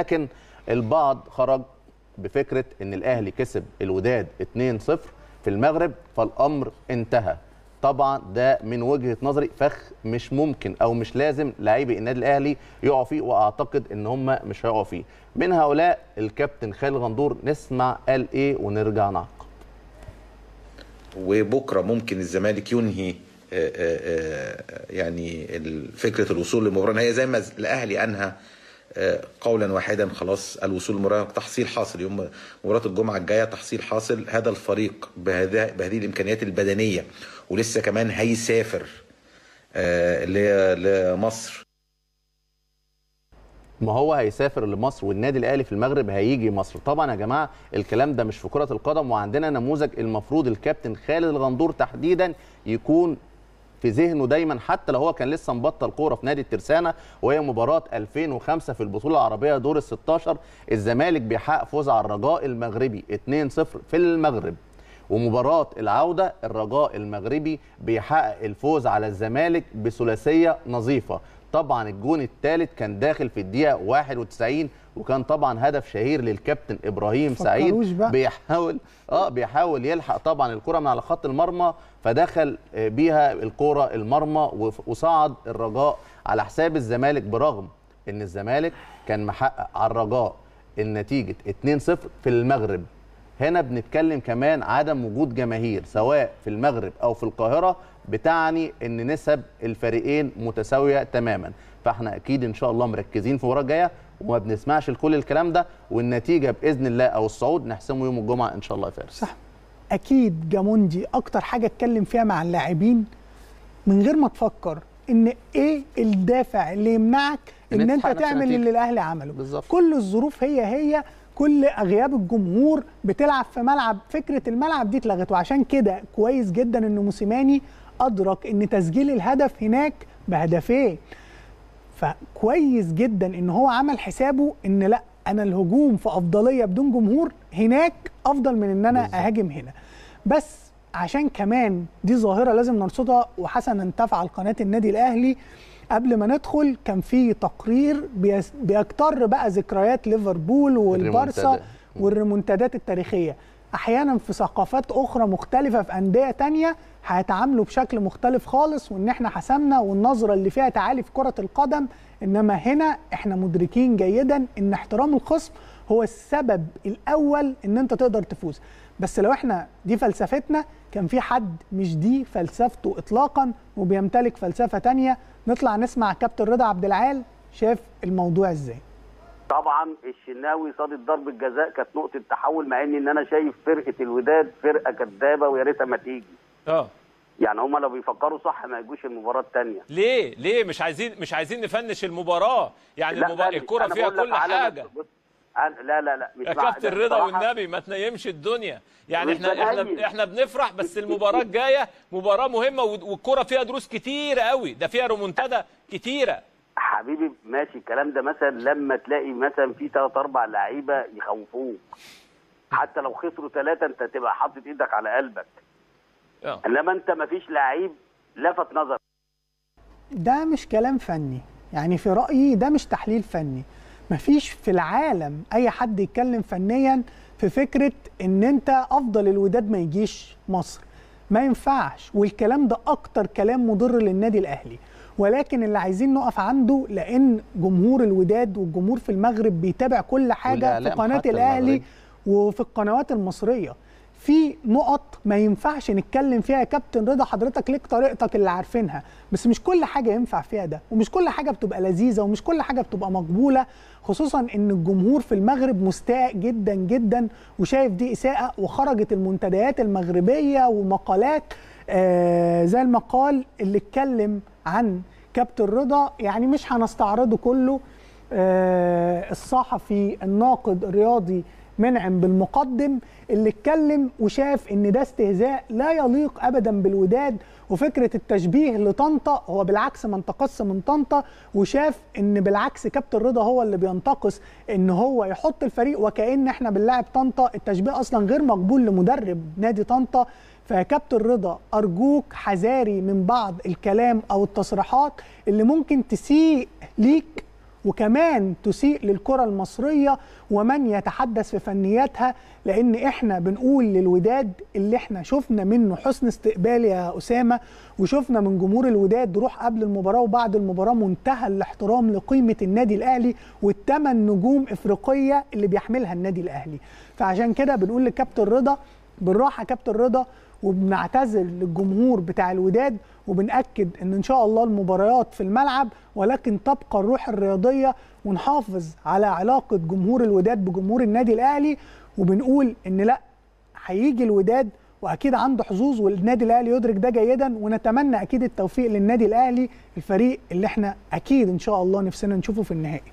لكن البعض خرج بفكره ان الاهلي كسب الوداد 2-0 في المغرب فالامر انتهى طبعا ده من وجهه نظري فخ مش ممكن او مش لازم لاعبي النادي الاهلي يقعوا فيه واعتقد ان هم مش هيقعوا فيه من هؤلاء الكابتن خالد غندور نسمع قال ايه ونرجع نعقب وبكره ممكن الزمالك ينهي آه، آه، آه، يعني فكره الوصول للمباراه هي زي ما الاهلي انهى قولا واحدا خلاص الوصول المراهق تحصيل حاصل يوم مباراه الجمعه الجايه تحصيل حاصل هذا الفريق بهذا بهذه الامكانيات البدنيه ولسه كمان هيسافر آه، لمصر ما هو هيسافر لمصر والنادي الاهلي في المغرب هيجي مصر طبعا يا جماعه الكلام ده مش في كره القدم وعندنا نموذج المفروض الكابتن خالد الغندور تحديدا يكون في ذهنه دايما حتى لو هو كان لسه مبطل كوره في نادي الترسانه وهي مباراه 2005 في البطوله العربيه دور ال 16 الزمالك بيحقق فوز على الرجاء المغربي 2-0 في المغرب ومباراة العودة الرجاء المغربي بيحقق الفوز على الزمالك بثلاثية نظيفة طبعا الجون الثالث كان داخل في الدقيقه 91 وكان طبعا هدف شهير للكابتن ابراهيم سعيد بقى. بيحاول اه بيحاول يلحق طبعا الكره من على خط المرمى فدخل آه، بيها الكره المرمى وصعد الرجاء على حساب الزمالك برغم ان الزمالك كان محقق على الرجاء النتيجه 2-0 في المغرب هنا بنتكلم كمان عدم وجود جماهير سواء في المغرب او في القاهره بتعني ان نسب الفريقين متساويه تماما فاحنا اكيد ان شاء الله مركزين في المباراه الجايه وما بنسمعش لكل الكلام ده والنتيجه باذن الله او الصعود نحسمه يوم الجمعه ان شاء الله يا فارس صح اكيد جاموندي اكتر حاجه اتكلم فيها مع اللاعبين من غير ما تفكر ان ايه الدافع اللي يمنعك ان, إن انت تعمل اللي الاهلي عمله بالزبط. كل الظروف هي هي كل اغياب الجمهور بتلعب في ملعب فكره الملعب دي اتلغت وعشان كده كويس جدا ان موسيماني ادرك ان تسجيل الهدف هناك بهدفين فكويس جدا ان هو عمل حسابه ان لا انا الهجوم في افضليه بدون جمهور هناك افضل من ان انا اهاجم هنا بس عشان كمان دي ظاهره لازم نرصدها وحسنا انتفع قناه النادي الاهلي قبل ما ندخل كان في تقرير بيكتر بقى ذكريات ليفربول والبارسا والريمونتادات التاريخيه احيانا في ثقافات اخرى مختلفه في انديه تانية هيتعاملوا بشكل مختلف خالص وان احنا حسمنا والنظره اللي فيها تعالي في كره القدم انما هنا احنا مدركين جيدا ان احترام الخصم هو السبب الاول ان انت تقدر تفوز بس لو احنا دي فلسفتنا كان في حد مش دي فلسفته اطلاقا وبيمتلك فلسفه تانية نطلع نسمع كابتن رضا عبد العال شاف الموضوع ازاي طبعا الشناوي صادت ضربه جزاء كانت نقطه تحول مع ان انا شايف فرقه الوداد فرقه كذابه ويا ريتها ما تيجي اه يعني هما لو بيفكروا صح ما يجوش المباراه الثانيه ليه ليه مش عايزين مش عايزين نفنش المباراه يعني المباراه الكره فيها كل حاجه أنا لا لا لا مش يا كابتن رضا والنبي ما تنيمش الدنيا يعني احنا احنا احنا بنفرح بس المباراه الجايه مباراه مهمه والكره فيها دروس كتيره قوي ده فيها رومونتادا كتيره حبيبي ماشي الكلام ده مثلا لما تلاقي مثلا في ثلاث اربع لعيبه يخوفوك حتى لو خسروا ثلاثه انت تبقى حاطط ايدك على قلبك اه. انما انت ما فيش لعيب لفت نظر ده مش كلام فني يعني في رايي ده مش تحليل فني مفيش في العالم اي حد يتكلم فنيا في فكره ان انت افضل الوداد ما يجيش مصر ما ينفعش والكلام ده اكتر كلام مضر للنادي الاهلي ولكن اللي عايزين نقف عنده لان جمهور الوداد والجمهور في المغرب بيتابع كل حاجه في قناه الاهلي المغرب. وفي القنوات المصريه في نقط ما ينفعش نتكلم فيها يا كابتن رضا حضرتك ليك طريقتك اللي عارفينها بس مش كل حاجه ينفع فيها ده ومش كل حاجه بتبقى لذيذه ومش كل حاجه بتبقى مقبوله خصوصا ان الجمهور في المغرب مستاء جدا جدا وشايف دي اساءه وخرجت المنتديات المغربيه ومقالات آه زي المقال اللي اتكلم عن كابتن رضا يعني مش هنستعرضه كله آه الصحفي الناقد الرياضي منعم بالمقدم اللي اتكلم وشاف ان ده استهزاء لا يليق ابدا بالوداد وفكره التشبيه لطنطا هو بالعكس ما انتقصش من طنطا وشاف ان بالعكس كابتن رضا هو اللي بينتقص ان هو يحط الفريق وكان احنا بنلاعب طنطا التشبيه اصلا غير مقبول لمدرب نادي طنطا فكابتن رضا ارجوك حذاري من بعض الكلام او التصريحات اللي ممكن تسيء ليك وكمان تسيء للكره المصريه ومن يتحدث في فنياتها لان احنا بنقول للوداد اللي احنا شفنا منه حسن استقبال يا اسامه وشفنا من جمهور الوداد روح قبل المباراه وبعد المباراه منتهى الاحترام لقيمه النادي الاهلي والثمان نجوم افريقيه اللي بيحملها النادي الاهلي فعشان كده بنقول لكابتن رضا بالراحه كابتن رضا وبنعتذر للجمهور بتاع الوداد وبنأكد ان ان شاء الله المباريات في الملعب ولكن تبقى الروح الرياضيه ونحافظ على علاقه جمهور الوداد بجمهور النادي الاهلي وبنقول ان لا هيجي الوداد واكيد عنده حظوظ والنادي الاهلي يدرك ده جيدا ونتمنى اكيد التوفيق للنادي الاهلي الفريق اللي احنا اكيد ان شاء الله نفسنا نشوفه في النهائي